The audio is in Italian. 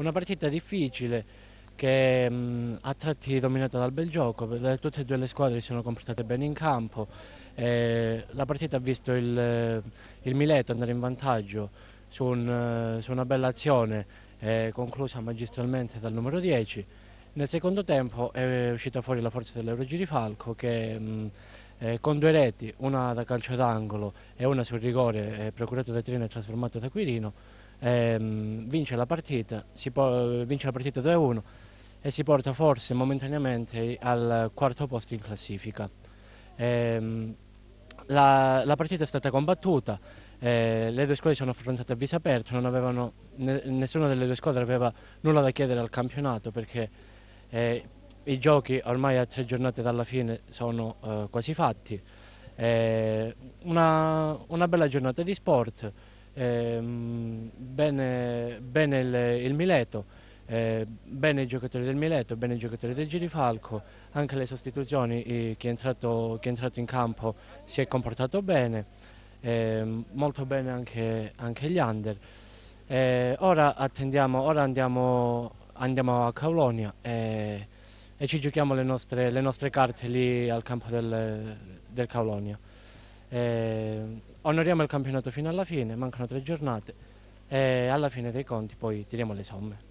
Una partita difficile che mh, a tratti dominata dal bel gioco, eh, tutte e due le squadre si sono comportate bene in campo, eh, la partita ha visto il, eh, il, Mileto andare in vantaggio su, un, eh, su una bella azione eh, conclusa magistralmente dal numero 10. Nel secondo tempo è uscita fuori la forza dell'Eurogirifalco che mh, eh, con due reti, una da calcio d'angolo e una sul rigore eh, procurato da Trino e trasformato da Quirino, ehm, vince la partita, vince la partita 2-1 e si porta forse momentaneamente al quarto posto in classifica. Ehm, la, la, partita è stata combattuta, eh, le due squadre si sono affrontate a viso aperto, avevano, ne, nessuna delle due squadre aveva nulla da chiedere al campionato perché eh, i giochi ormai a tre giornate dalla fine sono eh, quasi fatti. Eh, una, una bella giornata di sport. Ehm, bene, bene il, il, Mileto, eh, bene i giocatori del Mileto, bene i giocatori del Girifalco, anche le sostituzioni, eh, chi è, entrato, chi, è entrato, in campo si è comportato bene, ehm, molto bene anche, anche gli under. Eh, ora attendiamo, ora andiamo, andiamo a Caulonia e, e, ci giochiamo le nostre, le nostre, carte lì al campo del, del Caulonia. Eh, onoriamo il campionato fino alla fine, mancano tre giornate e alla fine dei conti poi tiriamo le somme.